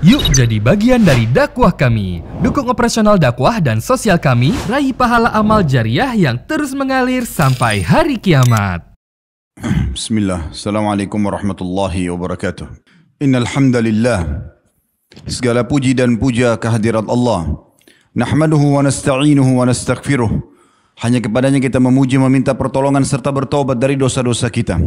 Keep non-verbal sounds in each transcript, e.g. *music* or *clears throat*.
Yuk jadi bagian dari dakwah kami. Dukung operasional dakwah dan sosial kami, raih pahala amal jariah yang terus mengalir sampai hari kiamat. *clears throat* Bismillah. Assalamualaikum warahmatullahi wabarakatuh. Innalhamdalillah. Segala puji dan puja kehadirat Allah. Nahmaduhu wa nasta'inuhu wa nastaghfiruh. Hanya kepadanya kita memuji, meminta pertolongan serta bertobat dari dosa-dosa kita.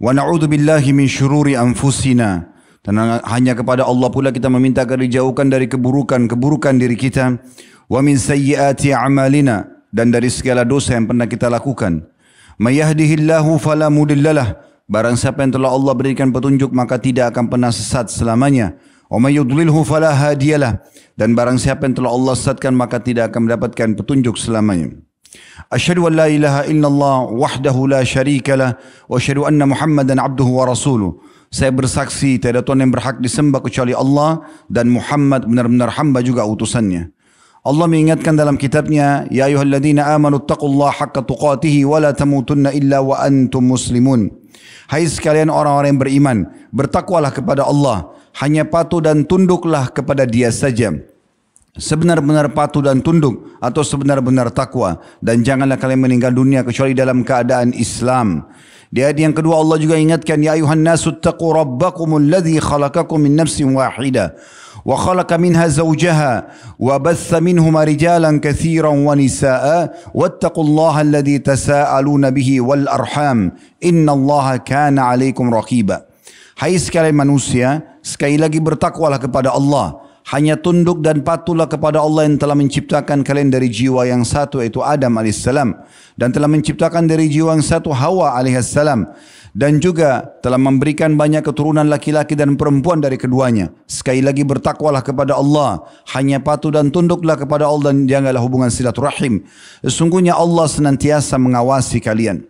Wa billahi min syururi anfusina dan hanya kepada Allah pula kita meminta agar dijauhkan dari keburukan-keburukan diri kita. Wa min sayyiati amalina. Dan dari segala dosa yang pernah kita lakukan. Mayahdihillahu falamudillalah. Barang siapa yang telah Allah berikan petunjuk maka tidak akan pernah sesat selamanya. Wa may fala hadiyalah. Dan barang siapa yang telah Allah sesatkan maka tidak akan mendapatkan petunjuk selamanya. Asyhadu an la ilaha illallah wahdahu la syarika lah wa asyhadu anna Muhammadan abduhu wa rasuluh. saya bersaksi tiada Tuhan yang berhak disembah kecuali Allah dan Muhammad benar-benar hamba juga utusannya. Allah mengingatkan dalam kitabnya, Ya ayuhalladina amanu taqullah haqqa tuqatihi wa la tamutunna illa wa antum muslimun. Hai sekalian orang-orang yang beriman, bertakwalah kepada Allah, hanya patuh dan tunduklah kepada dia saja. Sebenar-benar patuh dan tunduk atau sebenar-benar takwa dan janganlah kalian meninggal dunia kecuali dalam keadaan Islam. Di ayat yang kedua Allah juga ingatkan ya ayuhan nasu taqu rabbakumul ladzi khalaqakum min nafsin wahidah wa khalaqa minha zawjaha wa batha minhuma rijalan katsiran wa nisaa wattaqullaha alladzi tasaaluna bihi wal arham innallaha kana alaikum raqiba Hai sekalian manusia sekali lagi bertakwalah kepada Allah Hanya tunduk dan patuhlah kepada Allah yang telah menciptakan kalian dari jiwa yang satu yaitu Adam AS. Dan telah menciptakan dari jiwa yang satu Hawa AS. Dan juga telah memberikan banyak keturunan laki-laki dan perempuan dari keduanya. Sekali lagi bertakwalah kepada Allah. Hanya patuh dan tunduklah kepada Allah dan janganlah hubungan silaturahim. Sungguhnya Allah senantiasa mengawasi kalian.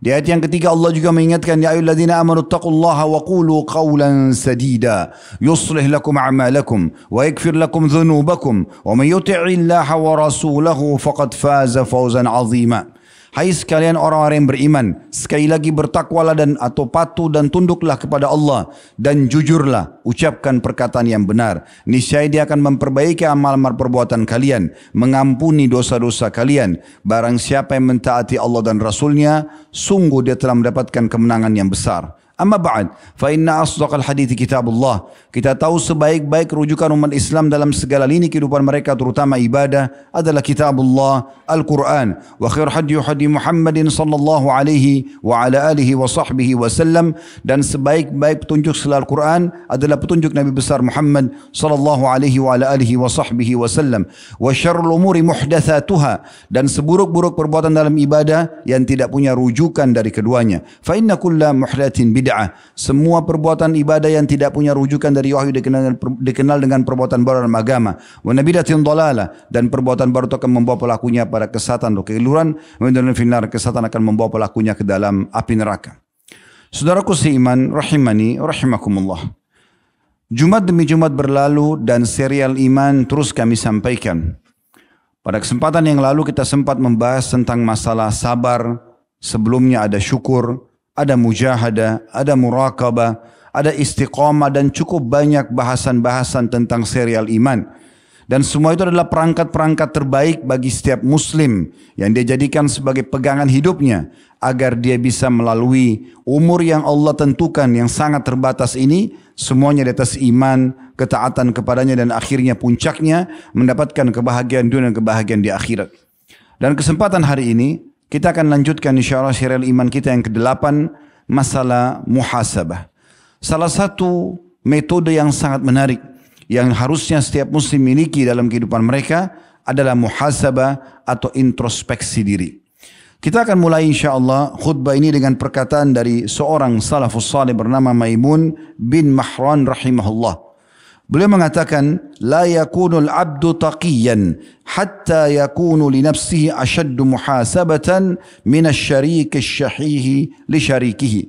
Di ayat yang ketiga Allah juga mengingatkan ya ayyuhalladzina amanu taqullaha wa qulu qawlan sadida yuslih lakum a'malakum wa yaghfir lakum dhunubakum wa may yuti'illah wa rasulahu faqad faza fawzan 'azima. Hai sekalian orang-orang yang beriman, sekali lagi bertakwalah dan atau patuh dan tunduklah kepada Allah dan jujurlah, ucapkan perkataan yang benar. Niscaya Dia akan memperbaiki amal-amal perbuatan kalian, mengampuni dosa-dosa kalian. Barang siapa yang mentaati Allah dan Rasulnya, sungguh dia telah mendapatkan kemenangan yang besar. Amma ba'ad. Fa inna asdaqal hadithi kitabullah. Kita tahu sebaik-baik rujukan umat Islam dalam segala lini kehidupan mereka terutama ibadah adalah kitabullah Al-Quran. Wa khair hadiyu hadiy Muhammadin sallallahu alaihi wa ala alihi wa sahbihi wa sallam. Dan sebaik-baik petunjuk setelah Al-Quran adalah petunjuk Nabi Besar Muhammad sallallahu alaihi wa ala alihi wa sahbihi wa sallam. Wa syarul umuri muhdathatuhah. Dan seburuk-buruk perbuatan dalam ibadah yang tidak punya rujukan dari keduanya. Fa inna kulla muhdathin bidah bid'ah. Semua perbuatan ibadah yang tidak punya rujukan dari wahyu dikenal, dikenal dengan perbuatan baru dalam agama. Wa nabidatin dalalah dan perbuatan baru itu akan membawa pelakunya pada kesatan atau keluran. Wa finar kesatan akan membawa pelakunya ke dalam api neraka. Saudaraku seiman, rahimani, rahimakumullah. Jumat demi Jumat berlalu dan serial iman terus kami sampaikan. Pada kesempatan yang lalu kita sempat membahas tentang masalah sabar, sebelumnya ada syukur, ada mujahada, ada murakabah ada istiqamah dan cukup banyak bahasan-bahasan tentang serial iman. Dan semua itu adalah perangkat-perangkat terbaik bagi setiap muslim yang dia jadikan sebagai pegangan hidupnya agar dia bisa melalui umur yang Allah tentukan yang sangat terbatas ini semuanya di atas iman, ketaatan kepadanya dan akhirnya puncaknya mendapatkan kebahagiaan dunia dan kebahagiaan di akhirat. Dan kesempatan hari ini kita akan lanjutkan insya Allah serial iman kita yang kedelapan masalah muhasabah. Salah satu metode yang sangat menarik yang harusnya setiap muslim miliki dalam kehidupan mereka adalah muhasabah atau introspeksi diri. Kita akan mulai insya Allah khutbah ini dengan perkataan dari seorang salafus salih bernama Maimun bin Mahran rahimahullah. Beliau mengatakan la yakunul abdu taqiyan hatta yakunu li nafsihi ashaddu muhasabatan min asy-syariki asy-syahihi li syarikihi.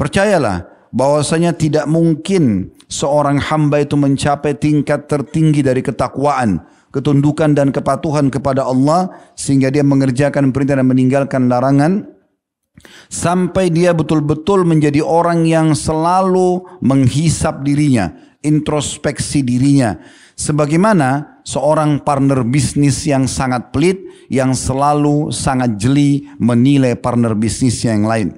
Percayalah bahwasanya tidak mungkin seorang hamba itu mencapai tingkat tertinggi dari ketakwaan, ketundukan dan kepatuhan kepada Allah sehingga dia mengerjakan perintah dan meninggalkan larangan sampai dia betul-betul menjadi orang yang selalu menghisap dirinya, introspeksi dirinya, sebagaimana seorang partner bisnis yang sangat pelit, yang selalu sangat jeli menilai partner bisnis yang lain.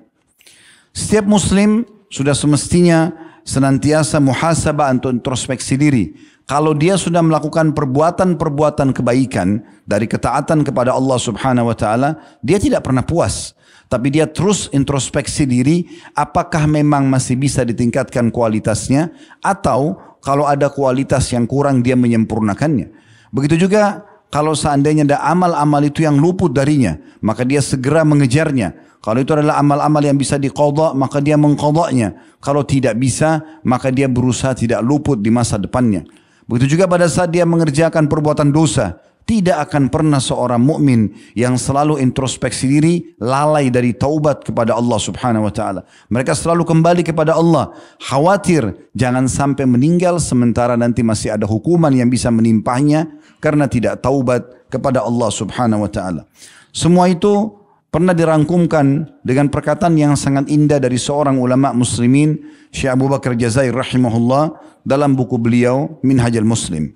Setiap Muslim sudah semestinya senantiasa muhasabah untuk introspeksi diri. Kalau dia sudah melakukan perbuatan-perbuatan kebaikan dari ketaatan kepada Allah Subhanahu wa taala, dia tidak pernah puas tapi dia terus introspeksi diri, apakah memang masih bisa ditingkatkan kualitasnya, atau kalau ada kualitas yang kurang, dia menyempurnakannya. Begitu juga kalau seandainya ada amal-amal itu yang luput darinya, maka dia segera mengejarnya. Kalau itu adalah amal-amal yang bisa dikodok, maka dia mengkodoknya. Kalau tidak bisa, maka dia berusaha tidak luput di masa depannya. Begitu juga pada saat dia mengerjakan perbuatan dosa, tidak akan pernah seorang mukmin yang selalu introspeksi diri lalai dari taubat kepada Allah Subhanahu wa taala. Mereka selalu kembali kepada Allah, khawatir jangan sampai meninggal sementara nanti masih ada hukuman yang bisa menimpahnya karena tidak taubat kepada Allah Subhanahu wa taala. Semua itu pernah dirangkumkan dengan perkataan yang sangat indah dari seorang ulama muslimin Syekh Abu Bakar Jazair rahimahullah dalam buku beliau Minhajul Muslim.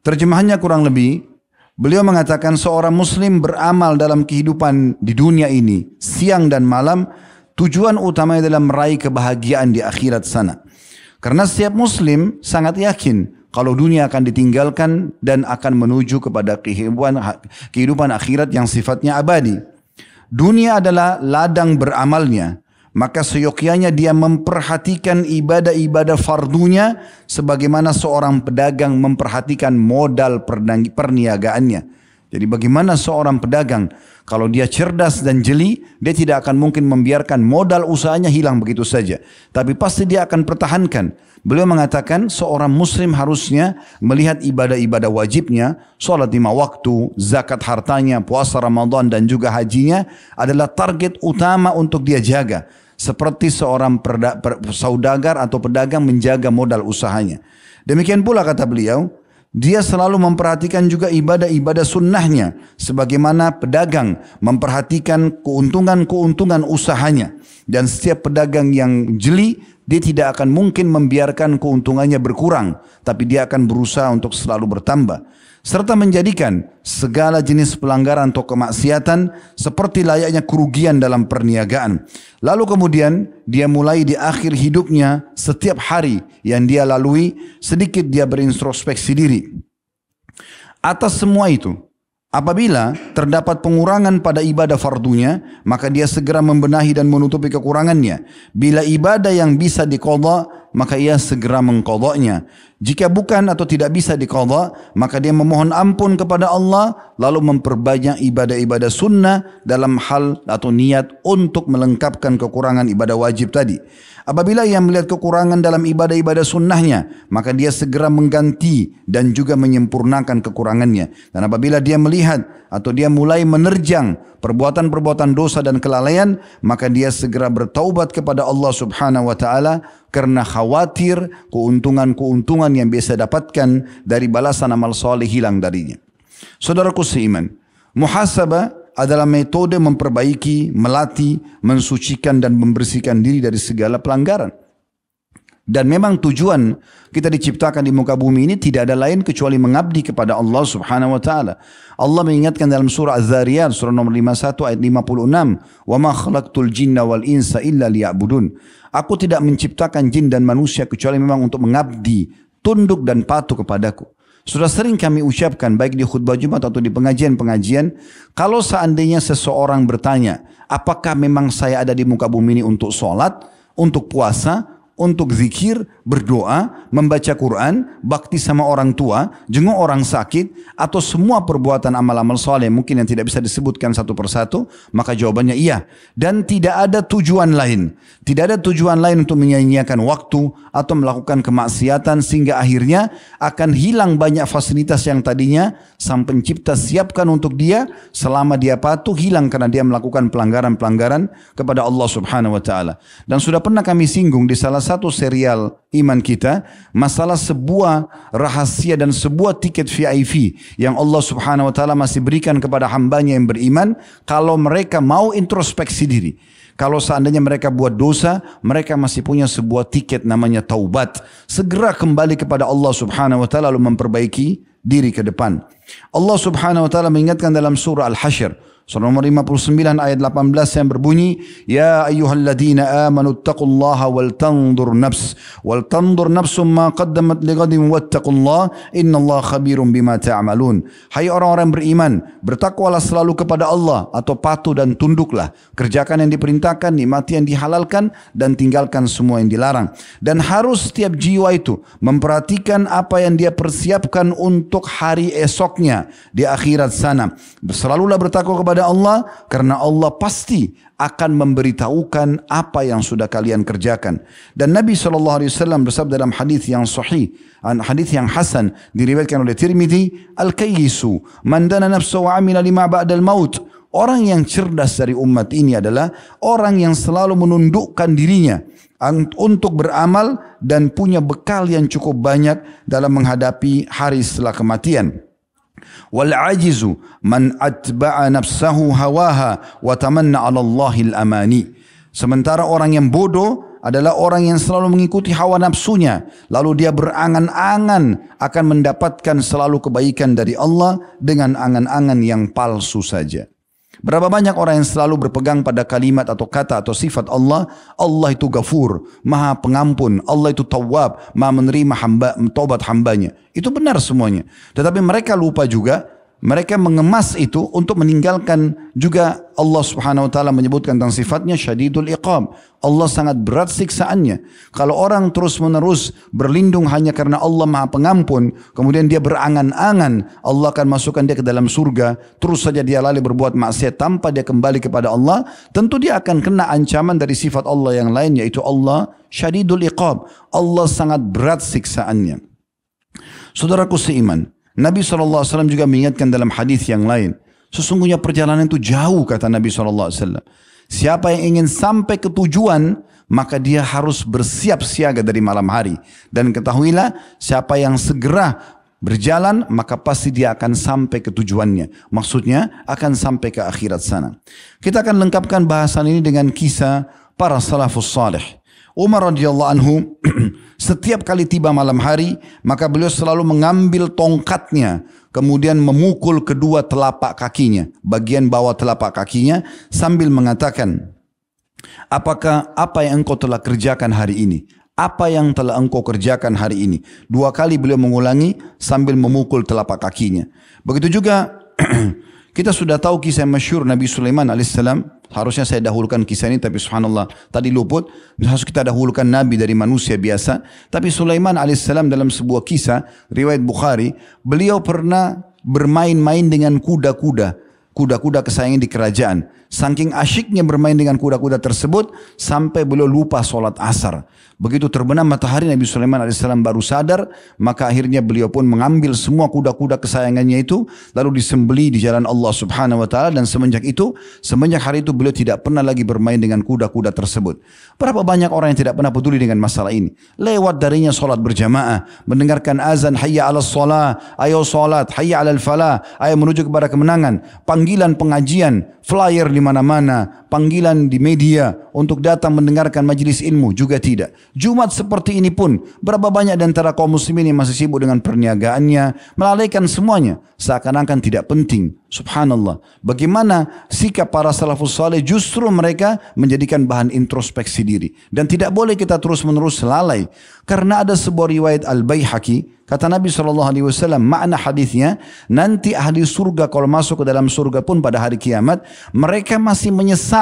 Terjemahannya kurang lebih Beliau mengatakan seorang muslim beramal dalam kehidupan di dunia ini, siang dan malam, tujuan utamanya dalam meraih kebahagiaan di akhirat sana. Karena setiap muslim sangat yakin kalau dunia akan ditinggalkan dan akan menuju kepada kehidupan, kehidupan akhirat yang sifatnya abadi. Dunia adalah ladang beramalnya maka seyogyanya dia memperhatikan ibadah-ibadah fardunya sebagaimana seorang pedagang memperhatikan modal perniagaannya. Jadi bagaimana seorang pedagang kalau dia cerdas dan jeli, dia tidak akan mungkin membiarkan modal usahanya hilang begitu saja. Tapi pasti dia akan pertahankan. Beliau mengatakan seorang muslim harusnya melihat ibadah-ibadah wajibnya, sholat lima waktu, zakat hartanya, puasa Ramadan dan juga hajinya adalah target utama untuk dia jaga seperti seorang perda, per, saudagar atau pedagang menjaga modal usahanya. Demikian pula kata beliau, dia selalu memperhatikan juga ibadah-ibadah sunnahnya sebagaimana pedagang memperhatikan keuntungan-keuntungan usahanya dan setiap pedagang yang jeli dia tidak akan mungkin membiarkan keuntungannya berkurang tapi dia akan berusaha untuk selalu bertambah serta menjadikan segala jenis pelanggaran atau kemaksiatan seperti layaknya kerugian dalam perniagaan. Lalu kemudian dia mulai di akhir hidupnya setiap hari yang dia lalui sedikit dia berintrospeksi diri. Atas semua itu, apabila terdapat pengurangan pada ibadah fardunya, maka dia segera membenahi dan menutupi kekurangannya. Bila ibadah yang bisa dikodok maka ia segera mengkodoknya. Jika bukan atau tidak bisa dikodok, maka dia memohon ampun kepada Allah, lalu memperbanyak ibadah-ibadah sunnah dalam hal atau niat untuk melengkapkan kekurangan ibadah wajib tadi. Apabila ia melihat kekurangan dalam ibadah-ibadah sunnahnya, maka dia segera mengganti dan juga menyempurnakan kekurangannya. Dan apabila dia melihat atau dia mulai menerjang perbuatan-perbuatan dosa dan kelalaian, maka dia segera bertaubat kepada Allah Subhanahu wa taala karena khawatir keuntungan-keuntungan yang biasa dapatkan dari balasan amal soleh hilang darinya. Saudaraku seiman, muhasabah adalah metode memperbaiki, melatih, mensucikan dan membersihkan diri dari segala pelanggaran. Dan memang tujuan kita diciptakan di muka bumi ini tidak ada lain kecuali mengabdi kepada Allah Subhanahu wa taala. Allah mengingatkan dalam surah Az-Zariyat surah nomor 51 ayat 56, "Wa ma khalaqtul jinna wal insa illa liya'budun." Aku tidak menciptakan jin dan manusia kecuali memang untuk mengabdi, tunduk dan patuh kepadaku. Sudah sering kami ucapkan baik di khutbah Jumat atau di pengajian-pengajian, kalau seandainya seseorang bertanya, apakah memang saya ada di muka bumi ini untuk sholat, untuk puasa, untuk zikir, berdoa, membaca Quran, bakti sama orang tua, jenguk orang sakit, atau semua perbuatan amal-amal soleh mungkin yang tidak bisa disebutkan satu persatu, maka jawabannya iya. Dan tidak ada tujuan lain. Tidak ada tujuan lain untuk menyanyiakan waktu atau melakukan kemaksiatan sehingga akhirnya akan hilang banyak fasilitas yang tadinya sang pencipta siapkan untuk dia selama dia patuh hilang karena dia melakukan pelanggaran-pelanggaran kepada Allah subhanahu wa ta'ala. Dan sudah pernah kami singgung di salah satu satu serial iman kita, masalah sebuah rahasia dan sebuah tiket VIP yang Allah subhanahu wa ta'ala masih berikan kepada hambanya yang beriman, kalau mereka mau introspeksi diri. Kalau seandainya mereka buat dosa, mereka masih punya sebuah tiket namanya taubat. Segera kembali kepada Allah subhanahu wa ta'ala lalu memperbaiki diri ke depan. Allah subhanahu wa ta'ala mengingatkan dalam surah Al-Hashr. Surah nomor 59 ayat 18 yang berbunyi, "Ya ayyuhalladzina amanu taqullaha wal tanzur nafs wal tanzur nafsum ma qaddamat lighadin wattaqullah innallaha khabirum bima ta'malun." Ta Hai orang-orang beriman, bertakwalah selalu kepada Allah atau patuh dan tunduklah. Kerjakan yang diperintahkan, nikmati yang dihalalkan dan tinggalkan semua yang dilarang. Dan harus setiap jiwa itu memperhatikan apa yang dia persiapkan untuk hari esoknya di akhirat sana. Selalulah bertakwa kepada kepada Allah karena Allah pasti akan memberitahukan apa yang sudah kalian kerjakan. Dan Nabi sallallahu alaihi wasallam bersabda dalam hadis yang sahih, an hadis yang hasan diriwayatkan oleh Tirmizi, al-kayyisu man dana nafsahu wa amila lima ba'dal maut. Orang yang cerdas dari umat ini adalah orang yang selalu menundukkan dirinya untuk beramal dan punya bekal yang cukup banyak dalam menghadapi hari setelah kematian. والعجز من أتبع نفسه هواها hawaha على الله الأماني. sementara orang yang bodoh adalah orang yang selalu mengikuti hawa nafsunya lalu dia berangan-angan akan mendapatkan selalu kebaikan dari Allah dengan angan-angan yang palsu saja Berapa banyak orang yang selalu berpegang pada kalimat atau kata atau sifat Allah, Allah itu gafur, maha pengampun, Allah itu tawab, maha menerima hamba, taubat hambanya. Itu benar semuanya. Tetapi mereka lupa juga mereka mengemas itu untuk meninggalkan juga Allah Subhanahu wa taala menyebutkan tentang sifatnya syadidul iqam. Allah sangat berat siksaannya. Kalau orang terus-menerus berlindung hanya karena Allah Maha Pengampun, kemudian dia berangan-angan Allah akan masukkan dia ke dalam surga, terus saja dia lalai berbuat maksiat tanpa dia kembali kepada Allah, tentu dia akan kena ancaman dari sifat Allah yang lain yaitu Allah syadidul iqam. Allah sangat berat siksaannya. Saudaraku seiman, Nabi SAW juga mengingatkan dalam hadis yang lain. Sesungguhnya perjalanan itu jauh kata Nabi SAW. Siapa yang ingin sampai ke tujuan, maka dia harus bersiap siaga dari malam hari. Dan ketahuilah, siapa yang segera berjalan, maka pasti dia akan sampai ke tujuannya. Maksudnya, akan sampai ke akhirat sana. Kita akan lengkapkan bahasan ini dengan kisah para salafus salih. Umar radhiyallahu anhu *clears throat* setiap kali tiba malam hari maka beliau selalu mengambil tongkatnya kemudian memukul kedua telapak kakinya bagian bawah telapak kakinya sambil mengatakan apakah apa yang engkau telah kerjakan hari ini apa yang telah engkau kerjakan hari ini dua kali beliau mengulangi sambil memukul telapak kakinya begitu juga *clears throat* Kita sudah tahu kisah yang masyur Nabi Sulaiman AS. Harusnya saya dahulukan kisah ini tapi subhanallah tadi luput. Harus kita dahulukan Nabi dari manusia biasa. Tapi Sulaiman AS dalam sebuah kisah riwayat Bukhari. Beliau pernah bermain-main dengan kuda-kuda. Kuda-kuda kesayangan di kerajaan. Saking asyiknya bermain dengan kuda-kuda tersebut sampai beliau lupa sholat asar. Begitu terbenam matahari Nabi Sulaiman AS baru sadar maka akhirnya beliau pun mengambil semua kuda-kuda kesayangannya itu lalu disembeli di jalan Allah Subhanahu Wa Taala dan semenjak itu semenjak hari itu beliau tidak pernah lagi bermain dengan kuda-kuda tersebut. Berapa banyak orang yang tidak pernah peduli dengan masalah ini? Lewat darinya sholat berjamaah, mendengarkan azan hayya ala sholat, ayo sholat, hayya ala falah, ayo menuju kepada kemenangan, panggilan pengajian, flyer di mana Mana, panggilan di media untuk datang mendengarkan majelis ilmu juga tidak. Jumat seperti ini pun, berapa banyak di antara kaum muslimin yang masih sibuk dengan perniagaannya, melalaikan semuanya, seakan-akan tidak penting. Subhanallah. Bagaimana sikap para salafus saleh justru mereka menjadikan bahan introspeksi diri. Dan tidak boleh kita terus-menerus lalai. Karena ada sebuah riwayat Al-Baihaqi, kata Nabi SAW, makna hadisnya, nanti ahli surga kalau masuk ke dalam surga pun pada hari kiamat, mereka masih menyesal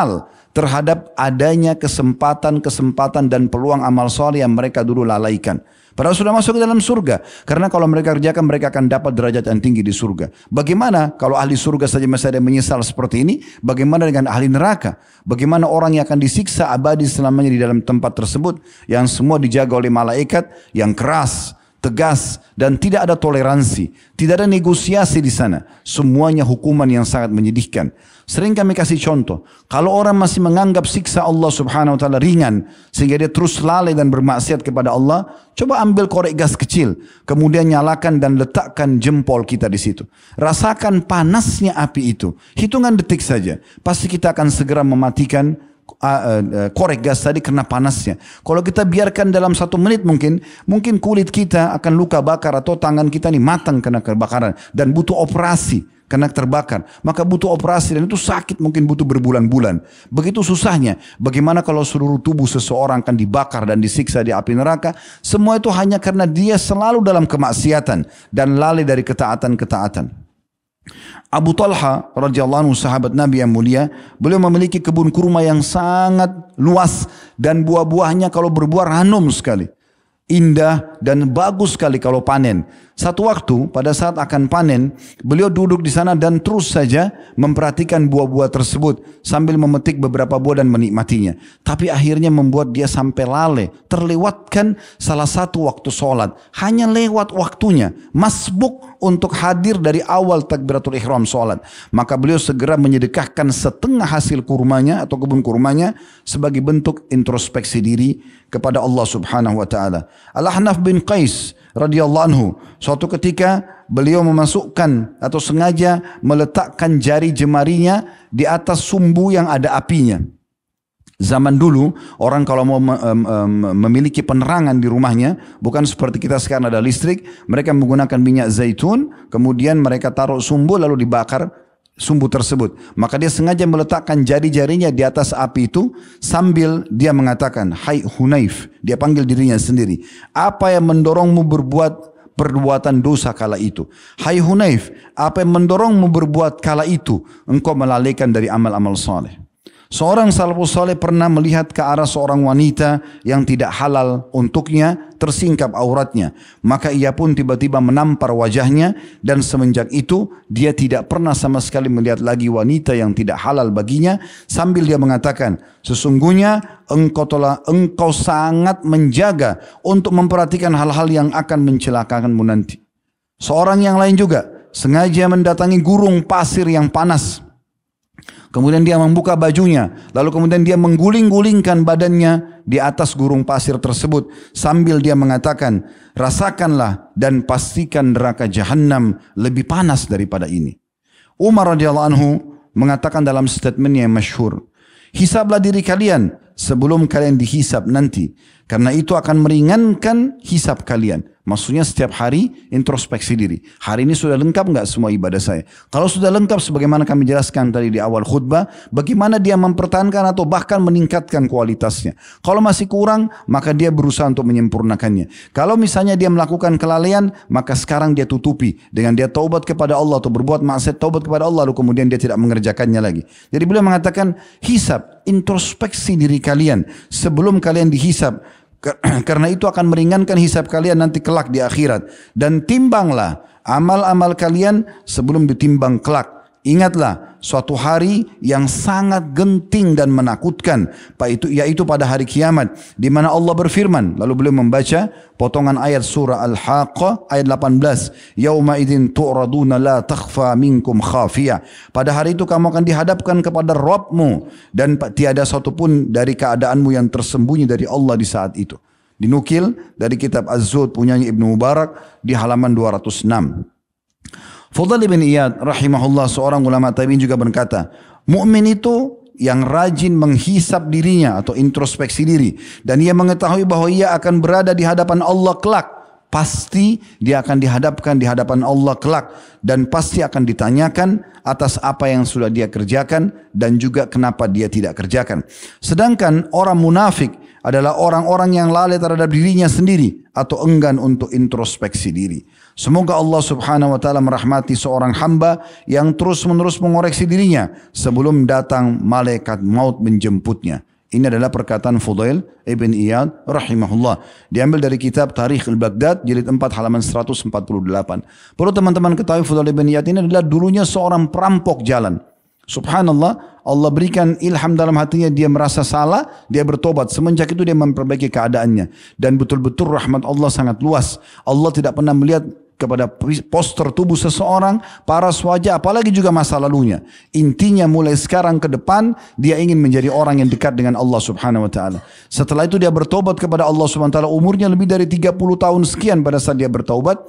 terhadap adanya kesempatan-kesempatan dan peluang amal soleh yang mereka dulu lalaikan. Padahal sudah masuk ke dalam surga. Karena kalau mereka kerjakan mereka akan dapat derajat yang tinggi di surga. Bagaimana kalau ahli surga saja masih ada menyesal seperti ini? Bagaimana dengan ahli neraka? Bagaimana orang yang akan disiksa abadi selamanya di dalam tempat tersebut? Yang semua dijaga oleh malaikat yang keras tegas dan tidak ada toleransi, tidak ada negosiasi di sana. Semuanya hukuman yang sangat menyedihkan. Sering kami kasih contoh, kalau orang masih menganggap siksa Allah Subhanahu wa taala ringan sehingga dia terus lalai dan bermaksiat kepada Allah, coba ambil korek gas kecil, kemudian nyalakan dan letakkan jempol kita di situ. Rasakan panasnya api itu. Hitungan detik saja, pasti kita akan segera mematikan Ah, eh, eh, korek gas tadi karena panasnya. Kalau kita biarkan dalam satu menit mungkin, mungkin kulit kita akan luka bakar atau tangan kita nih matang karena kebakaran dan butuh operasi karena terbakar. Maka butuh operasi dan itu sakit mungkin butuh berbulan-bulan. Begitu susahnya. Bagaimana kalau seluruh tubuh seseorang akan dibakar dan disiksa di api neraka. Semua itu hanya karena dia selalu dalam kemaksiatan dan lalai dari ketaatan-ketaatan. Abu Talha radhiyallahu anhu sahabat Nabi yang mulia, beliau memiliki kebun kurma yang sangat luas dan buah-buahnya kalau berbuah ranum sekali. Indah dan bagus sekali kalau panen. Satu waktu pada saat akan panen, beliau duduk di sana dan terus saja memperhatikan buah-buah tersebut sambil memetik beberapa buah dan menikmatinya. Tapi akhirnya membuat dia sampai lale, terlewatkan salah satu waktu sholat. Hanya lewat waktunya, masbuk untuk hadir dari awal takbiratul ihram sholat. Maka beliau segera menyedekahkan setengah hasil kurmanya atau kebun kurmanya sebagai bentuk introspeksi diri kepada Allah subhanahu wa ta'ala. Al-Ahnaf bin Qais radhiyallahu anhu suatu ketika beliau memasukkan atau sengaja meletakkan jari jemarinya di atas sumbu yang ada apinya. Zaman dulu orang kalau mau memiliki penerangan di rumahnya bukan seperti kita sekarang ada listrik, mereka menggunakan minyak zaitun, kemudian mereka taruh sumbu lalu dibakar sumbu tersebut. Maka dia sengaja meletakkan jari-jarinya di atas api itu sambil dia mengatakan Hai Hunaif, dia panggil dirinya sendiri. Apa yang mendorongmu berbuat perbuatan dosa kala itu. Hai Hunaif, apa yang mendorongmu berbuat kala itu? Engkau melalaikan dari amal-amal saleh. Seorang salafus soleh pernah melihat ke arah seorang wanita yang tidak halal untuknya, tersingkap auratnya. Maka ia pun tiba-tiba menampar wajahnya dan semenjak itu dia tidak pernah sama sekali melihat lagi wanita yang tidak halal baginya sambil dia mengatakan, sesungguhnya engkau telah engkau sangat menjaga untuk memperhatikan hal-hal yang akan mencelakakanmu nanti. Seorang yang lain juga sengaja mendatangi gurung pasir yang panas Kemudian dia membuka bajunya, lalu kemudian dia mengguling-gulingkan badannya di atas gurung pasir tersebut sambil dia mengatakan, "Rasakanlah dan pastikan neraka jahanam lebih panas daripada ini." Umar radhiyallahu anhu mengatakan dalam statementnya yang masyhur, "Hisablah diri kalian sebelum kalian dihisab nanti karena itu akan meringankan hisap kalian. Maksudnya setiap hari introspeksi diri. Hari ini sudah lengkap nggak semua ibadah saya? Kalau sudah lengkap sebagaimana kami jelaskan tadi di awal khutbah, bagaimana dia mempertahankan atau bahkan meningkatkan kualitasnya. Kalau masih kurang, maka dia berusaha untuk menyempurnakannya. Kalau misalnya dia melakukan kelalaian, maka sekarang dia tutupi dengan dia taubat kepada Allah atau berbuat maksiat taubat kepada Allah lalu kemudian dia tidak mengerjakannya lagi. Jadi beliau mengatakan hisap, introspeksi diri kalian sebelum kalian dihisap *clears throat* karena itu akan meringankan hisab kalian nanti kelak di akhirat. Dan timbanglah amal-amal kalian sebelum ditimbang kelak. Ingatlah suatu hari yang sangat genting dan menakutkan yaitu yaitu pada hari kiamat di mana Allah berfirman lalu beliau membaca potongan ayat surah Al-Haqqah ayat 18 yauma idzin tu'raduna la takhfa minkum khafiya pada hari itu kamu akan dihadapkan kepada robmu dan tiada satu pun dari keadaanmu yang tersembunyi dari Allah di saat itu dinukil dari kitab Az-Zuhd punyanya Ibnu Mubarak di halaman 206 Fudhal bin Iyad rahimahullah seorang ulama tabi'in juga berkata, mukmin itu yang rajin menghisap dirinya atau introspeksi diri dan ia mengetahui bahwa ia akan berada di hadapan Allah kelak pasti dia akan dihadapkan di hadapan Allah kelak dan pasti akan ditanyakan atas apa yang sudah dia kerjakan dan juga kenapa dia tidak kerjakan. Sedangkan orang munafik adalah orang-orang yang lalai terhadap dirinya sendiri atau enggan untuk introspeksi diri. Semoga Allah Subhanahu wa taala merahmati seorang hamba yang terus-menerus mengoreksi dirinya sebelum datang malaikat maut menjemputnya. Ini adalah perkataan Fudail Ibn Iyad rahimahullah. Diambil dari kitab Tarikh al-Baghdad jilid 4 halaman 148. Perlu teman-teman ketahui Fudail Ibn Iyad ini adalah dulunya seorang perampok jalan. Subhanallah, Allah berikan ilham dalam hatinya, dia merasa salah, dia bertobat. Semenjak itu dia memperbaiki keadaannya. Dan betul-betul rahmat Allah sangat luas. Allah tidak pernah melihat kepada poster tubuh seseorang, paras wajah, apalagi juga masa lalunya. Intinya mulai sekarang ke depan, dia ingin menjadi orang yang dekat dengan Allah subhanahu wa ta'ala. Setelah itu dia bertobat kepada Allah subhanahu wa ta'ala, umurnya lebih dari 30 tahun sekian pada saat dia bertobat.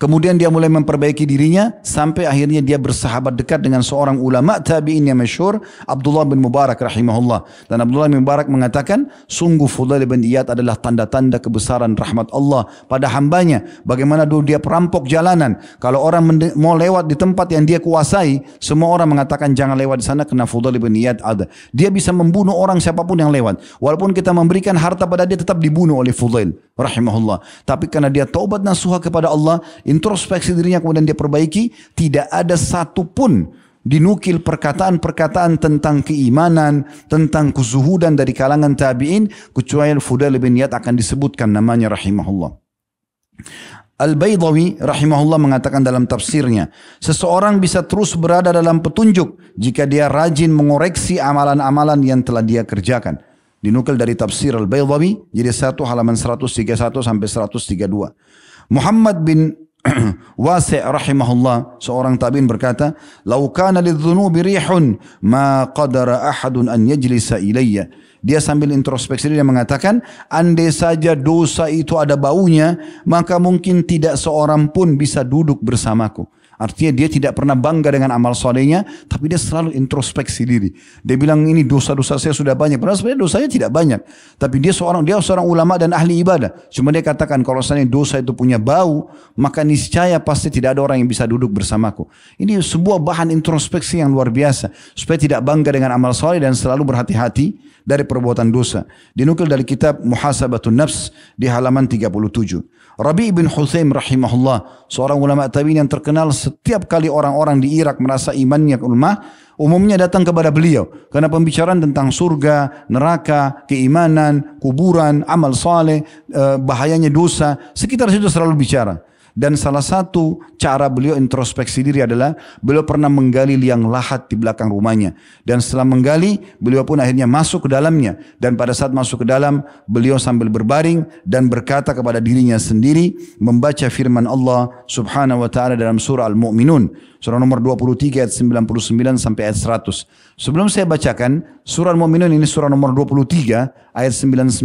Kemudian dia mulai memperbaiki dirinya sampai akhirnya dia bersahabat dekat dengan seorang ulama tabi'in yang masyhur Abdullah bin Mubarak rahimahullah. Dan Abdullah bin Mubarak mengatakan, sungguh Fudail bin Iyad adalah tanda-tanda kebesaran rahmat Allah pada hambanya. Bagaimana dulu dia perampok jalanan. Kalau orang mau lewat di tempat yang dia kuasai, semua orang mengatakan jangan lewat di sana karena Fudail bin Iyad ada. Dia bisa membunuh orang siapapun yang lewat. Walaupun kita memberikan harta pada dia tetap dibunuh oleh Fudail rahimahullah. Tapi karena dia taubat nasuha kepada Allah Allah, introspeksi dirinya kemudian dia perbaiki, tidak ada satu pun dinukil perkataan-perkataan tentang keimanan, tentang kezuhudan dari kalangan tabi'in, kecuali Fudail bin Iyad akan disebutkan namanya rahimahullah. Al-Baydawi rahimahullah mengatakan dalam tafsirnya, seseorang bisa terus berada dalam petunjuk jika dia rajin mengoreksi amalan-amalan yang telah dia kerjakan. Dinukil dari tafsir Al-Baydawi, jadi satu halaman 131 sampai 132. Muhammad bin *clears throat* Wasi' rahimahullah seorang tabi'in berkata, "Lau kana lidzunubi rihun ma qadara ahadun an yajlisa ilayya." Dia sambil introspeksi dia mengatakan, andai saja dosa itu ada baunya, maka mungkin tidak seorang pun bisa duduk bersamaku. Artinya dia tidak pernah bangga dengan amal solehnya, tapi dia selalu introspeksi diri. Dia bilang ini dosa-dosa saya sudah banyak. Padahal sebenarnya dosanya tidak banyak. Tapi dia seorang dia seorang ulama dan ahli ibadah. Cuma dia katakan kalau saya dosa itu punya bau, maka niscaya pasti tidak ada orang yang bisa duduk bersamaku. Ini sebuah bahan introspeksi yang luar biasa. Supaya tidak bangga dengan amal soleh dan selalu berhati-hati dari perbuatan dosa. Dinukil dari kitab Muhasabatun Nafs di halaman 37. Rabi bin Husaim rahimahullah, seorang ulama tabi'in yang terkenal setiap kali orang-orang di Irak merasa imannya lemah, umumnya datang kepada beliau karena pembicaraan tentang surga, neraka, keimanan, kuburan, amal saleh, eh, bahayanya dosa, sekitar situ selalu bicara. Dan salah satu cara beliau introspeksi diri adalah beliau pernah menggali liang lahat di belakang rumahnya. Dan setelah menggali, beliau pun akhirnya masuk ke dalamnya. Dan pada saat masuk ke dalam, beliau sambil berbaring dan berkata kepada dirinya sendiri membaca firman Allah Subhanahu wa taala dalam surah Al-Mu'minun. Surah nomor 23 ayat 99 sampai ayat 100. Sebelum saya bacakan, surah muminun ini surah nomor 23 ayat 99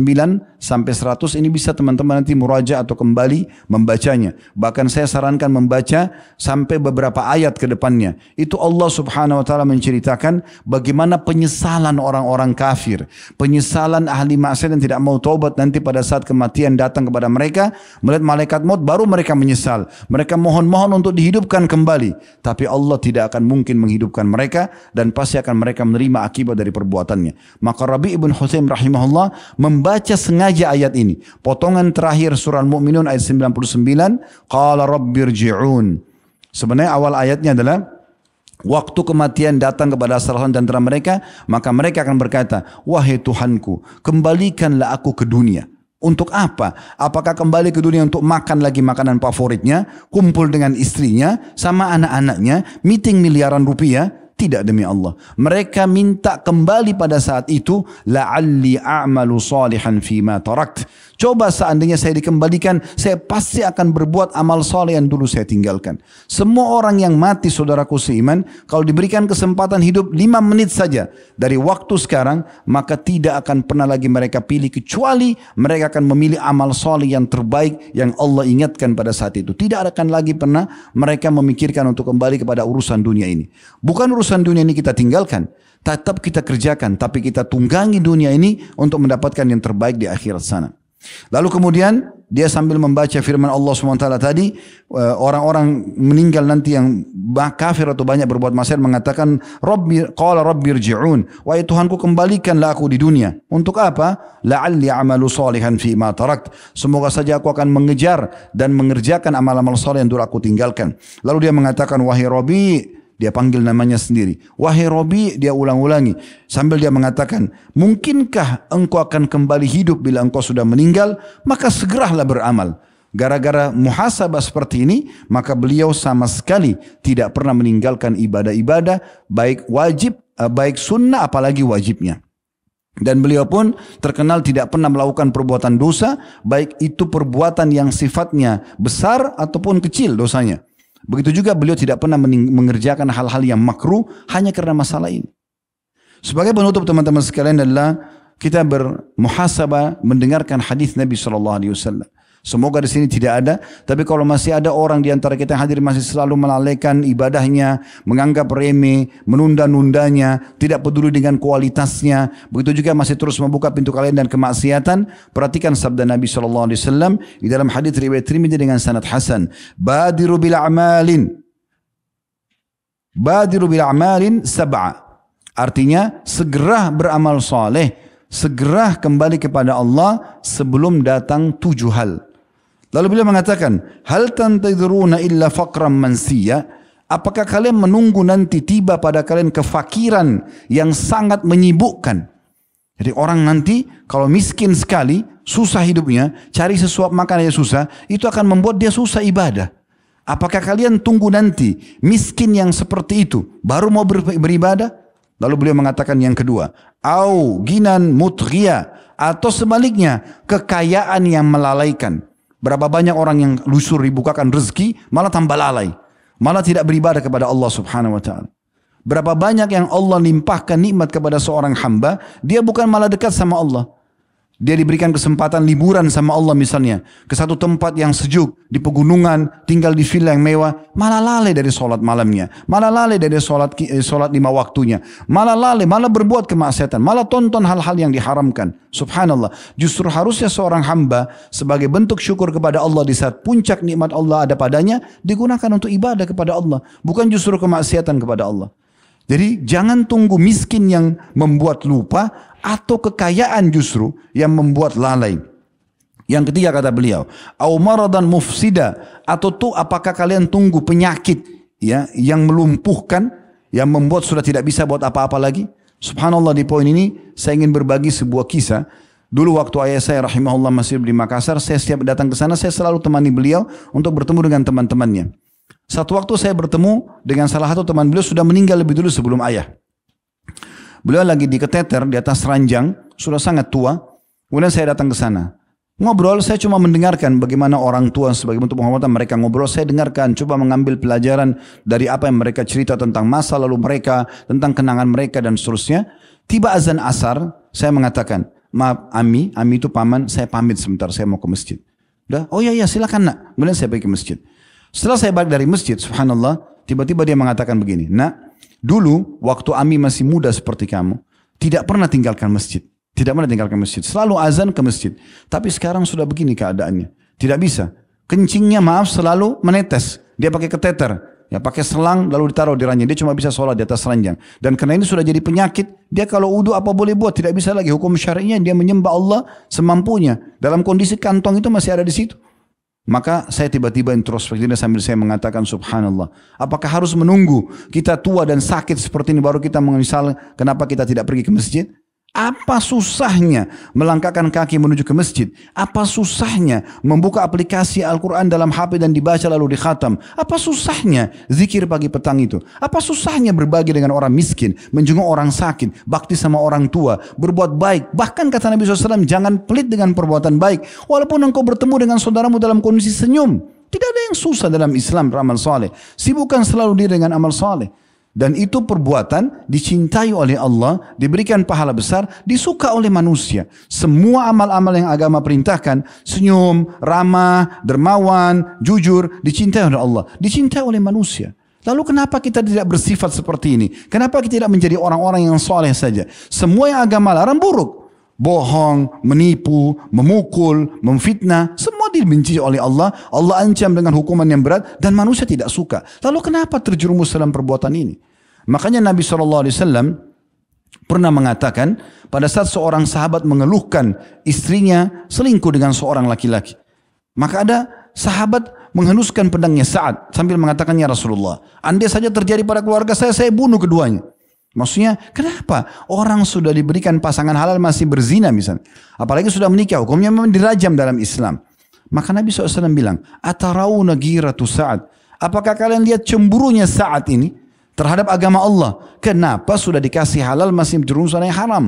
sampai 100. Ini bisa teman-teman nanti muraja atau kembali membacanya. Bahkan saya sarankan membaca sampai beberapa ayat ke depannya. Itu Allah subhanahu wa ta'ala menceritakan bagaimana penyesalan orang-orang kafir. Penyesalan ahli maksiat yang tidak mau taubat nanti pada saat kematian datang kepada mereka. Melihat malaikat maut baru mereka menyesal. Mereka mohon-mohon untuk dihidupkan kembali. Tapi Allah tidak akan mungkin menghidupkan mereka dan pasti akan mereka menerima akibat dari perbuatannya. Maka Rabi ibn Husaim rahimahullah membaca sengaja ayat ini. Potongan terakhir surah Al-Mu'minun ayat 99. Qala rabbirji'un. Sebenarnya awal ayatnya adalah Waktu kematian datang kepada salah dan antara mereka, maka mereka akan berkata, Wahai Tuhanku, kembalikanlah aku ke dunia. Untuk apa? Apakah kembali ke dunia untuk makan lagi makanan favoritnya, kumpul dengan istrinya, sama anak-anaknya, meeting miliaran rupiah? Tidak demi Allah. Mereka minta kembali pada saat itu, la'alli a'malu salihan fima tarakt. Coba seandainya saya dikembalikan, saya pasti akan berbuat amal soleh yang dulu saya tinggalkan. Semua orang yang mati saudaraku seiman, kalau diberikan kesempatan hidup 5 menit saja dari waktu sekarang, maka tidak akan pernah lagi mereka pilih kecuali mereka akan memilih amal soleh yang terbaik yang Allah ingatkan pada saat itu. Tidak akan lagi pernah mereka memikirkan untuk kembali kepada urusan dunia ini. Bukan urusan dunia ini kita tinggalkan, tetap kita kerjakan, tapi kita tunggangi dunia ini untuk mendapatkan yang terbaik di akhirat sana. Lalu kemudian dia sambil membaca firman Allah SWT tadi, e, orang-orang meninggal nanti yang kafir atau banyak berbuat maksiat mengatakan, Rabbi, qala Rabbi rji'un, wahai Tuhanku kembalikanlah aku di dunia. Untuk apa? La'alli amalu salihan fi ma tarakt. Semoga saja aku akan mengejar dan mengerjakan amal-amal salih yang dulu aku tinggalkan. Lalu dia mengatakan, wahai Rabbi, dia panggil namanya sendiri. Wahai Robi, dia ulang-ulangi. Sambil dia mengatakan, mungkinkah engkau akan kembali hidup bila engkau sudah meninggal? Maka segeralah beramal. Gara-gara muhasabah seperti ini, maka beliau sama sekali tidak pernah meninggalkan ibadah-ibadah, baik wajib, eh, baik sunnah, apalagi wajibnya. Dan beliau pun terkenal tidak pernah melakukan perbuatan dosa, baik itu perbuatan yang sifatnya besar ataupun kecil dosanya. Begitu juga beliau tidak pernah mengerjakan hal-hal yang makruh hanya karena masalah ini. Sebagai penutup teman-teman sekalian adalah kita bermuhasabah mendengarkan hadis Nabi Shallallahu Alaihi Wasallam. Semoga di sini tidak ada, tapi kalau masih ada orang di antara kita yang hadir masih selalu melalaikan ibadahnya, menganggap remeh, menunda-nundanya, tidak peduli dengan kualitasnya, begitu juga masih terus membuka pintu kalian dan kemaksiatan, perhatikan sabda Nabi SAW alaihi wasallam di dalam hadis riwayat Tirmidzi dengan sanad hasan, badiru bil amalin Badiru bil amalin sab'a. Artinya segera beramal soleh segera kembali kepada Allah sebelum datang tujuh hal. Lalu beliau mengatakan, "Hal tantadhuruna illa faqran mansiya?" Apakah kalian menunggu nanti tiba pada kalian kefakiran yang sangat menyibukkan? Jadi orang nanti kalau miskin sekali, susah hidupnya, cari sesuap makan aja susah, itu akan membuat dia susah ibadah. Apakah kalian tunggu nanti miskin yang seperti itu baru mau beribadah? Lalu beliau mengatakan yang kedua, au ginan mutghia atau sebaliknya kekayaan yang melalaikan. Berapa banyak orang yang lusur dibukakan rezeki, malah tambah lalai. Malah tidak beribadah kepada Allah subhanahu wa ta'ala. Berapa banyak yang Allah limpahkan nikmat kepada seorang hamba, dia bukan malah dekat sama Allah. Dia diberikan kesempatan liburan sama Allah misalnya. Ke satu tempat yang sejuk, di pegunungan, tinggal di villa yang mewah. Malah lalai dari sholat malamnya. Malah lalai dari sholat, eh, sholat lima waktunya. Malah lalai, malah berbuat kemaksiatan. Malah tonton hal-hal yang diharamkan. Subhanallah. Justru harusnya seorang hamba sebagai bentuk syukur kepada Allah di saat puncak nikmat Allah ada padanya. Digunakan untuk ibadah kepada Allah. Bukan justru kemaksiatan kepada Allah. Jadi jangan tunggu miskin yang membuat lupa atau kekayaan justru yang membuat lalai. Yang ketiga kata beliau, Aumara dan mufsida atau tuh apakah kalian tunggu penyakit ya yang melumpuhkan yang membuat sudah tidak bisa buat apa-apa lagi? Subhanallah di poin ini saya ingin berbagi sebuah kisah. Dulu waktu ayah saya rahimahullah masih di Makassar, saya setiap datang ke sana saya selalu temani beliau untuk bertemu dengan teman-temannya. Satu waktu saya bertemu dengan salah satu teman beliau sudah meninggal lebih dulu sebelum ayah. Beliau lagi di keteter di atas ranjang, sudah sangat tua. Kemudian saya datang ke sana. Ngobrol saya cuma mendengarkan bagaimana orang tua sebagai bentuk penghormatan mereka ngobrol. Saya dengarkan, coba mengambil pelajaran dari apa yang mereka cerita tentang masa lalu mereka, tentang kenangan mereka dan seterusnya. Tiba azan asar, saya mengatakan, maaf Ami, Ami itu paman, saya pamit sebentar, saya mau ke masjid. Udah, oh iya iya silakan nak. Kemudian saya pergi ke masjid. Setelah saya balik dari masjid, subhanallah, tiba-tiba dia mengatakan begini, nak, dulu waktu Ami masih muda seperti kamu, tidak pernah tinggalkan masjid. Tidak pernah tinggalkan masjid. Selalu azan ke masjid. Tapi sekarang sudah begini keadaannya. Tidak bisa. Kencingnya maaf selalu menetes. Dia pakai keteter. Ya pakai selang lalu ditaruh di ranjang. Dia cuma bisa sholat di atas ranjang. Dan karena ini sudah jadi penyakit, dia kalau udu apa boleh buat? Tidak bisa lagi. Hukum syar'inya dia menyembah Allah semampunya. Dalam kondisi kantong itu masih ada di situ. Maka saya tiba-tiba introspeksi sambil saya mengatakan subhanallah. Apakah harus menunggu kita tua dan sakit seperti ini baru kita mengisal kenapa kita tidak pergi ke masjid? Apa susahnya melangkahkan kaki menuju ke masjid? Apa susahnya membuka aplikasi Al-Quran dalam HP dan dibaca lalu dikhatam? Apa susahnya zikir pagi petang itu? Apa susahnya berbagi dengan orang miskin, menjenguk orang sakit, bakti sama orang tua, berbuat baik? Bahkan kata Nabi SAW, jangan pelit dengan perbuatan baik. Walaupun engkau bertemu dengan saudaramu dalam kondisi senyum. Tidak ada yang susah dalam Islam beramal Saleh. Sibukkan selalu diri dengan amal Saleh. Dan itu perbuatan dicintai oleh Allah, diberikan pahala besar, disuka oleh manusia. Semua amal-amal yang agama perintahkan, senyum, ramah, dermawan, jujur, dicintai oleh Allah, dicintai oleh manusia. Lalu kenapa kita tidak bersifat seperti ini? Kenapa kita tidak menjadi orang-orang yang soleh saja? Semua yang agama larang buruk, bohong, menipu, memukul, memfitnah, semua dibenci oleh Allah. Allah ancam dengan hukuman yang berat dan manusia tidak suka. Lalu kenapa terjerumus dalam perbuatan ini? Makanya Nabi SAW pernah mengatakan pada saat seorang sahabat mengeluhkan istrinya selingkuh dengan seorang laki-laki. Maka ada sahabat menghenuskan pedangnya saat sambil mengatakannya Rasulullah. Andai saja terjadi pada keluarga saya, saya bunuh keduanya. Maksudnya kenapa orang sudah diberikan pasangan halal masih berzina misalnya. Apalagi sudah menikah hukumnya memang dirajam dalam Islam. Maka Nabi SAW bilang Atarawna giratu Sa'ad. Apakah kalian lihat cemburunya saat ini terhadap agama Allah? Kenapa sudah dikasih halal masih berurusan yang haram?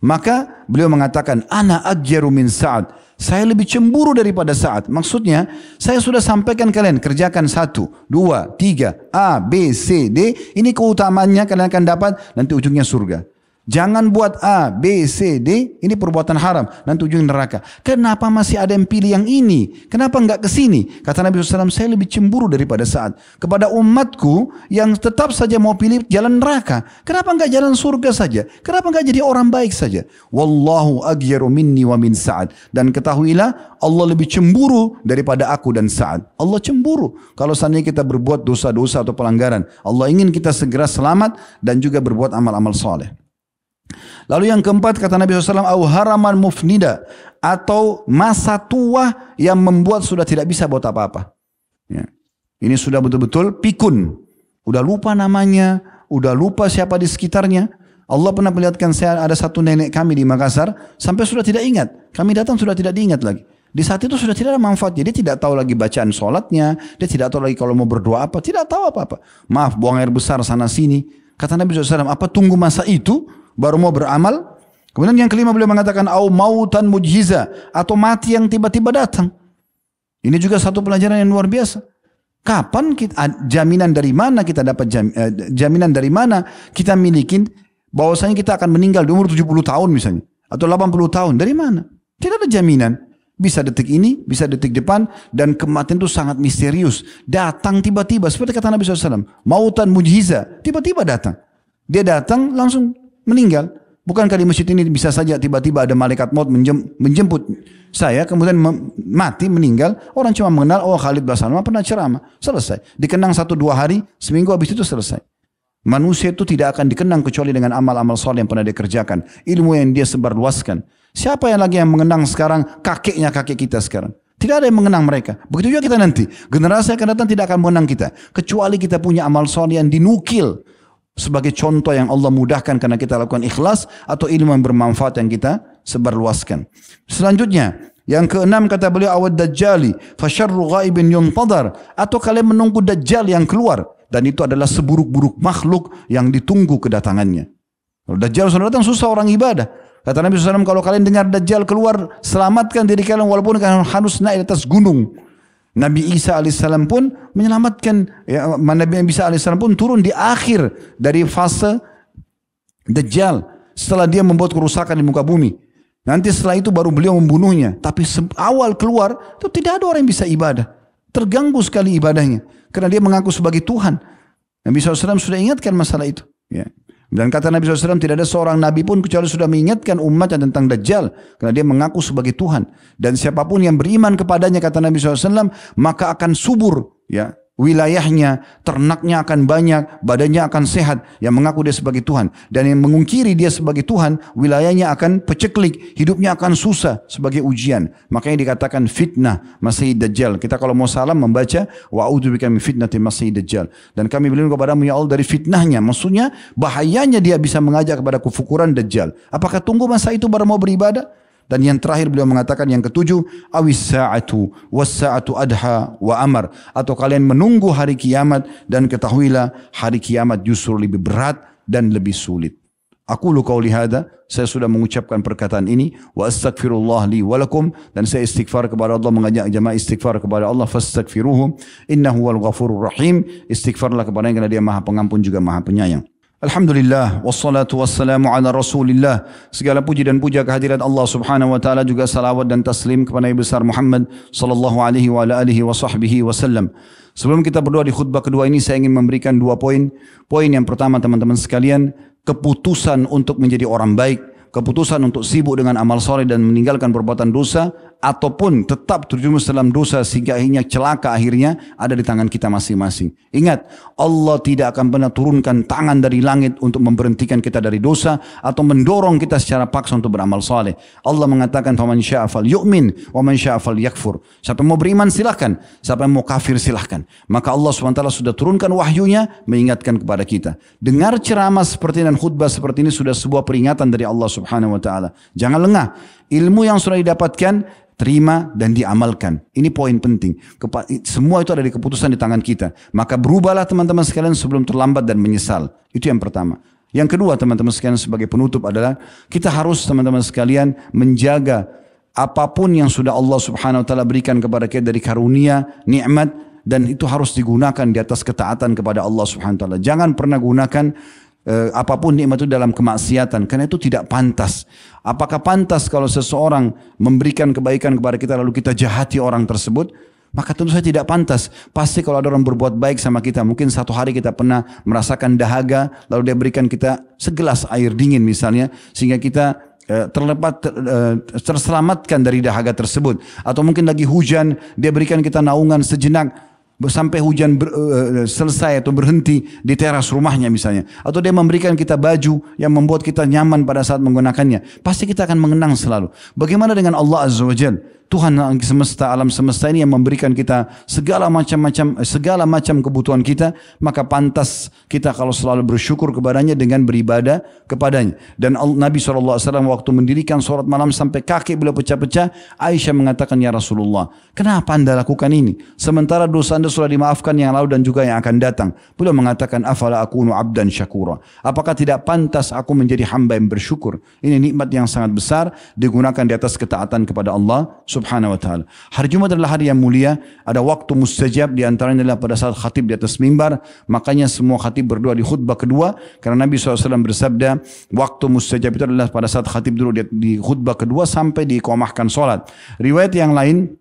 Maka beliau mengatakan, Ana agjaru min Sa'ad. Saya lebih cemburu daripada saat. Maksudnya, saya sudah sampaikan kalian, kerjakan satu, dua, tiga, A, B, C, D. Ini keutamaannya kalian akan dapat, nanti ujungnya surga. Jangan buat A, B, C, D. Ini perbuatan haram dan tujuan neraka. Kenapa masih ada yang pilih yang ini? Kenapa nggak ke sini? Kata Nabi SAW, saya lebih cemburu daripada saat kepada umatku yang tetap saja mau pilih jalan neraka. Kenapa nggak jalan surga saja? Kenapa nggak jadi orang baik saja? Wallahu agyaru minni wa min Sa'ad. Dan ketahuilah Allah lebih cemburu daripada aku dan saat. Allah cemburu. Kalau seandainya kita berbuat dosa-dosa atau pelanggaran. Allah ingin kita segera selamat dan juga berbuat amal-amal soleh. Lalu yang keempat kata Nabi SAW, au haraman mufnida atau masa tua yang membuat sudah tidak bisa buat apa-apa. Ya. Ini sudah betul-betul pikun. Udah lupa namanya, udah lupa siapa di sekitarnya. Allah pernah melihatkan saya ada satu nenek kami di Makassar sampai sudah tidak ingat. Kami datang sudah tidak diingat lagi. Di saat itu sudah tidak ada manfaat. Jadi tidak tahu lagi bacaan sholatnya. Dia tidak tahu lagi kalau mau berdoa apa. Tidak tahu apa-apa. Maaf buang air besar sana sini. Kata Nabi SAW, apa tunggu masa itu? baru mau beramal. Kemudian yang kelima beliau mengatakan au mautan mujiza atau mati yang tiba-tiba datang. Ini juga satu pelajaran yang luar biasa. Kapan kita jaminan dari mana kita dapat jam, eh, jaminan dari mana kita milikin bahwasanya kita akan meninggal di umur 70 tahun misalnya atau 80 tahun dari mana? Tidak ada jaminan. Bisa detik ini, bisa detik depan dan kematian itu sangat misterius. Datang tiba-tiba seperti kata Nabi SAW. Mautan mujiza tiba-tiba datang. Dia datang langsung meninggal. Bukankah di masjid ini bisa saja tiba-tiba ada malaikat maut menjem, menjemput saya, kemudian mem, mati, meninggal. Orang cuma mengenal, oh Khalid Basalama pernah ceramah. Selesai. Dikenang satu dua hari, seminggu habis itu selesai. Manusia itu tidak akan dikenang kecuali dengan amal-amal soleh yang pernah dia kerjakan. Ilmu yang dia sebarluaskan. Siapa yang lagi yang mengenang sekarang? Kakeknya kakek kita sekarang. Tidak ada yang mengenang mereka. Begitu juga kita nanti. Generasi yang akan datang tidak akan mengenang kita. Kecuali kita punya amal soleh yang dinukil sebagai contoh yang Allah mudahkan karena kita lakukan ikhlas atau ilmu yang bermanfaat yang kita sebarluaskan. Selanjutnya, yang keenam kata beliau awad dajjali fasyarru ghaibin yuntadar atau kalian menunggu dajjal yang keluar dan itu adalah seburuk-buruk makhluk yang ditunggu kedatangannya. Kalau dajjal sudah datang susah orang ibadah. Kata Nabi SAW kalau kalian dengar dajjal keluar selamatkan diri kalian walaupun kalian harus naik di atas gunung. Nabi Isa alaihissalam pun menyelamatkan ya, Nabi Isa alaihissalam pun turun di akhir dari fase Dajjal setelah dia membuat kerusakan di muka bumi. Nanti setelah itu baru beliau membunuhnya. Tapi awal keluar itu tidak ada orang yang bisa ibadah. Terganggu sekali ibadahnya. Karena dia mengaku sebagai Tuhan. Nabi SAW sudah ingatkan masalah itu. Ya. Dan kata Nabi SAW tidak ada seorang Nabi pun kecuali sudah mengingatkan umatnya tentang Dajjal. Karena dia mengaku sebagai Tuhan. Dan siapapun yang beriman kepadanya kata Nabi SAW maka akan subur. ya wilayahnya, ternaknya akan banyak, badannya akan sehat, yang mengaku dia sebagai Tuhan. Dan yang mengungkiri dia sebagai Tuhan, wilayahnya akan peceklik, hidupnya akan susah sebagai ujian. Makanya dikatakan fitnah Masih Dajjal. Kita kalau mau salam membaca, wa'udhubika min fitnati Masih Dajjal. Dan kami berlindung kepadamu ya Allah dari fitnahnya. Maksudnya bahayanya dia bisa mengajak kepada kefukuran Dajjal. Apakah tunggu masa itu baru mau beribadah? Dan yang terakhir beliau mengatakan yang ketujuh, awis sa'atu was sa'atu adha wa amar. Atau kalian menunggu hari kiamat dan ketahuilah hari kiamat justru lebih berat dan lebih sulit. Aku lu kau lihada, saya sudah mengucapkan perkataan ini. Wa astagfirullah li walakum. Dan saya istighfar kepada Allah, mengajak jemaah istighfar kepada Allah. Fastagfiruhu, innahu wal ghafurur rahim. Istighfarlah kepada yang karena dia maha pengampun juga maha penyayang. Alhamdulillah wassalatu wassalamu ala Rasulillah. Segala puji dan puja kehadirat Allah Subhanahu wa taala juga salawat dan taslim kepada Nabi besar Muhammad sallallahu alaihi wa alihi wa sahbihi wasallam. Sebelum kita berdoa di khutbah kedua ini saya ingin memberikan dua poin. Poin yang pertama teman-teman sekalian, keputusan untuk menjadi orang baik, keputusan untuk sibuk dengan amal soleh dan meninggalkan perbuatan dosa ataupun tetap terjumus dalam dosa sehingga akhirnya celaka akhirnya ada di tangan kita masing-masing. Ingat, Allah tidak akan pernah turunkan tangan dari langit untuk memberhentikan kita dari dosa atau mendorong kita secara paksa untuk beramal saleh. Allah mengatakan faman syaa yu'min wa man syaa yakfur. Siapa yang mau beriman silahkan, siapa yang mau kafir silahkan. Maka Allah SWT sudah turunkan wahyunya mengingatkan kepada kita. Dengar ceramah seperti ini dan khutbah seperti ini sudah sebuah peringatan dari Allah Subhanahu wa taala. Jangan lengah. Ilmu yang sudah didapatkan, terima dan diamalkan. Ini poin penting. semua itu ada di keputusan di tangan kita. Maka berubahlah teman-teman sekalian sebelum terlambat dan menyesal. Itu yang pertama. Yang kedua teman-teman sekalian sebagai penutup adalah kita harus teman-teman sekalian menjaga apapun yang sudah Allah Subhanahu wa taala berikan kepada kita dari karunia, nikmat dan itu harus digunakan di atas ketaatan kepada Allah Subhanahu wa taala. Jangan pernah gunakan eh, apapun nikmat itu dalam kemaksiatan karena itu tidak pantas. Apakah pantas kalau seseorang memberikan kebaikan kepada kita lalu kita jahati orang tersebut? Maka tentu saja tidak pantas. Pasti kalau ada orang berbuat baik sama kita, mungkin satu hari kita pernah merasakan dahaga, lalu dia berikan kita segelas air dingin misalnya, sehingga kita eh, terlepas eh, terselamatkan dari dahaga tersebut atau mungkin lagi hujan dia berikan kita naungan sejenak sampai hujan ber, uh, selesai atau berhenti di teras rumahnya misalnya atau dia memberikan kita baju yang membuat kita nyaman pada saat menggunakannya pasti kita akan mengenang selalu bagaimana dengan Allah Azza wa Jalla Tuhan alam semesta, alam semesta ini yang memberikan kita segala macam-macam, eh, segala macam kebutuhan kita, maka pantas kita kalau selalu bersyukur kepadanya dengan beribadah kepadanya. Dan Nabi SAW waktu mendirikan sholat malam sampai kaki beliau pecah-pecah, Aisyah mengatakan, Ya Rasulullah, kenapa anda lakukan ini? Sementara dosa anda sudah dimaafkan yang lalu dan juga yang akan datang. Beliau mengatakan, Afala akunu abdan syakura. Apakah tidak pantas aku menjadi hamba yang bersyukur? Ini nikmat yang sangat besar, digunakan di atas ketaatan kepada Allah subhanahu wa ta'ala. Hari Jumat adalah hari yang mulia. Ada waktu mustajab di antaranya adalah pada saat khatib di atas mimbar. Makanya semua khatib berdoa di khutbah kedua. Karena Nabi SAW bersabda, waktu mustajab itu adalah pada saat khatib dulu di, khutbah kedua sampai dikomahkan solat. Riwayat yang lain,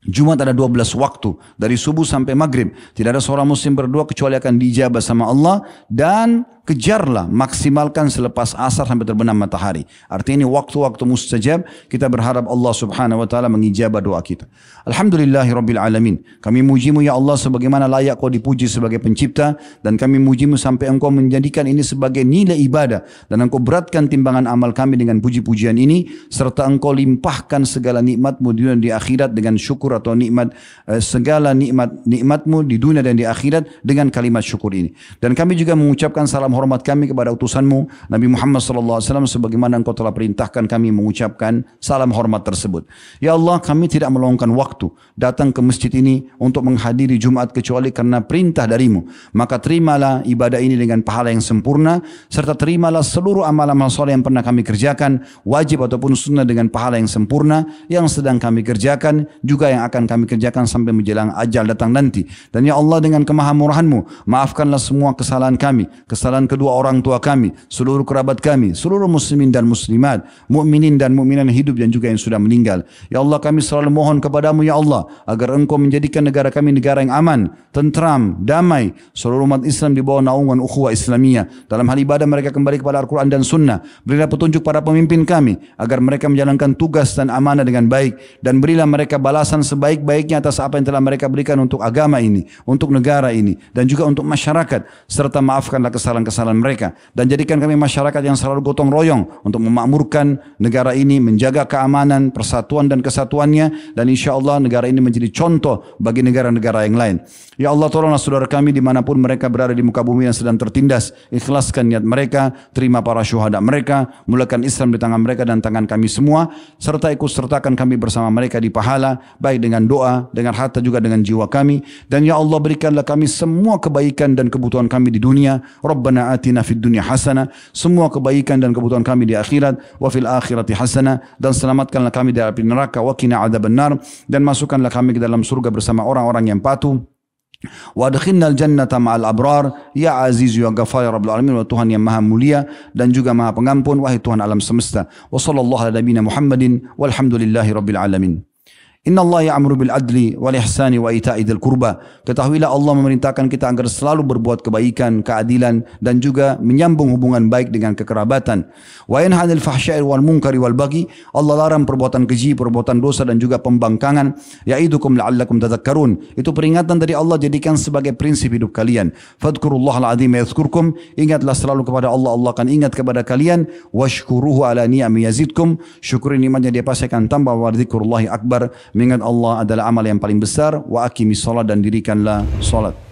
Jumat ada 12 waktu dari subuh sampai maghrib. Tidak ada seorang muslim berdua kecuali akan dijabah sama Allah dan kejarlah, maksimalkan selepas asar sampai terbenam matahari. Artinya ini waktu-waktu mustajab, kita berharap Allah subhanahu wa ta'ala mengijabah doa kita. Alhamdulillahi alamin. Kami mujimu ya Allah sebagaimana layak kau dipuji sebagai pencipta dan kami mujimu sampai engkau menjadikan ini sebagai nilai ibadah dan engkau beratkan timbangan amal kami dengan puji-pujian ini serta engkau limpahkan segala nikmatmu di dunia dan di akhirat dengan syukur atau nikmat eh, segala nikmat nikmatmu di dunia dan di akhirat dengan kalimat syukur ini. Dan kami juga mengucapkan salam hormat kami kepada utusanmu Nabi Muhammad SAW sebagaimana engkau telah perintahkan kami mengucapkan salam hormat tersebut. Ya Allah kami tidak meluangkan waktu datang ke masjid ini untuk menghadiri Jumat kecuali karena perintah darimu. Maka terimalah ibadah ini dengan pahala yang sempurna serta terimalah seluruh amal-amal soleh yang pernah kami kerjakan wajib ataupun sunnah dengan pahala yang sempurna yang sedang kami kerjakan juga yang akan kami kerjakan sampai menjelang ajal datang nanti. Dan ya Allah dengan kemahamurahanmu maafkanlah semua kesalahan kami, kesalahan kedua orang tua kami, seluruh kerabat kami, seluruh muslimin dan muslimat, mukminin dan mukminan hidup dan juga yang sudah meninggal. Ya Allah kami selalu mohon kepadamu ya Allah agar engkau menjadikan negara kami negara yang aman, tentram, damai, seluruh umat Islam di bawah naungan ukhuwah Islamiyah. Dalam hal ibadah mereka kembali kepada Al-Quran dan Sunnah. Berilah petunjuk para pemimpin kami agar mereka menjalankan tugas dan amanah dengan baik dan berilah mereka balasan sebaik-baiknya atas apa yang telah mereka berikan untuk agama ini, untuk negara ini dan juga untuk masyarakat serta maafkanlah kesalahan kesalahan mereka. Dan jadikan kami masyarakat yang selalu gotong royong untuk memakmurkan negara ini, menjaga keamanan, persatuan dan kesatuannya. Dan insya Allah negara ini menjadi contoh bagi negara-negara yang lain. Ya Allah tolonglah saudara kami dimanapun mereka berada di muka bumi yang sedang tertindas. Ikhlaskan niat mereka, terima para syuhada mereka, mulakan Islam di tangan mereka dan tangan kami semua. Serta ikut sertakan kami bersama mereka di pahala, baik dengan doa, dengan harta juga dengan jiwa kami. Dan Ya Allah berikanlah kami semua kebaikan dan kebutuhan kami di dunia. Rabbana atina fid dunya hasana Semua kebaikan dan kebutuhan kami di akhirat. Wa fil akhirati hasana Dan selamatkanlah kami dari api neraka. Wa kina adab benar. Dan masukkanlah kami ke dalam surga bersama orang-orang yang patuh Wadkhinnal jannata al abrar ya aziz ya ghafar ya rabbul alamin wa Tuhan yang maha mulia dan juga maha pengampun wahai Tuhan alam semesta wassalamualaikum sallallahu ala nabiyina Muhammadin walhamdulillahi rabbil alamin Inna Allah ya'muru bil adli wal ihsani wa ita'i dzil qurba. Ketahuilah Allah memerintahkan kita agar selalu berbuat kebaikan, keadilan dan juga menyambung hubungan baik dengan kekerabatan. Wa yanha 'anil fahsya'i wal munkari wal baghi. Allah larang perbuatan keji, perbuatan dosa dan juga pembangkangan. Ya'idukum la'allakum tadhakkarun. Itu peringatan dari Allah jadikan sebagai prinsip hidup kalian. Fadhkurullahal 'azim yadhkurkum. Ingatlah selalu kepada Allah, Allah akan ingat kepada kalian. Washkuruhu 'ala ni'ami yazidkum. Syukuri nikmatnya dia pasti akan tambah wa akbar Mengingat Allah adalah amal yang paling besar. Wa sholat dan dirikanlah sholat.